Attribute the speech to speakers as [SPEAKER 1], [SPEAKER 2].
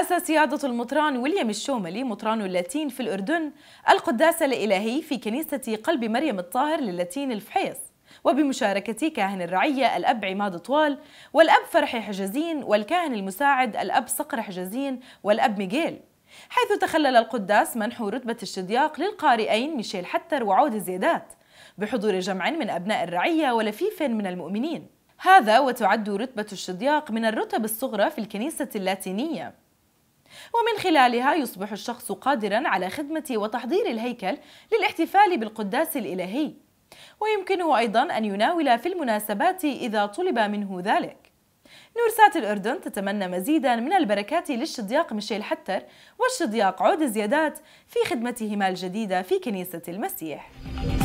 [SPEAKER 1] أسس سيادة المطران ويليام الشوملي مطران اللاتين في الأردن القداس الإلهي في كنيسة قلب مريم الطاهر للاتين الفحيص وبمشاركة كاهن الرعية الأب عماد طوال والأب فرح حجازين والكاهن المساعد الأب صقر حجازين والأب ميغيل حيث تخلل القداس منح رتبة الشدياق للقارئين ميشيل حتر وعود الزيدات بحضور جمع من أبناء الرعية ولفيف من المؤمنين هذا وتعد رتبة الشدياق من الرتب الصغرى في الكنيسة اللاتينية ومن خلالها يصبح الشخص قادرا على خدمة وتحضير الهيكل للاحتفال بالقداس الإلهي ويمكنه أيضا أن يناول في المناسبات إذا طلب منه ذلك نورسات الأردن تتمنى مزيدا من البركات للشضياق ميشيل حتر والشضياق عود زيادات في خدمتهما الجديدة في كنيسة المسيح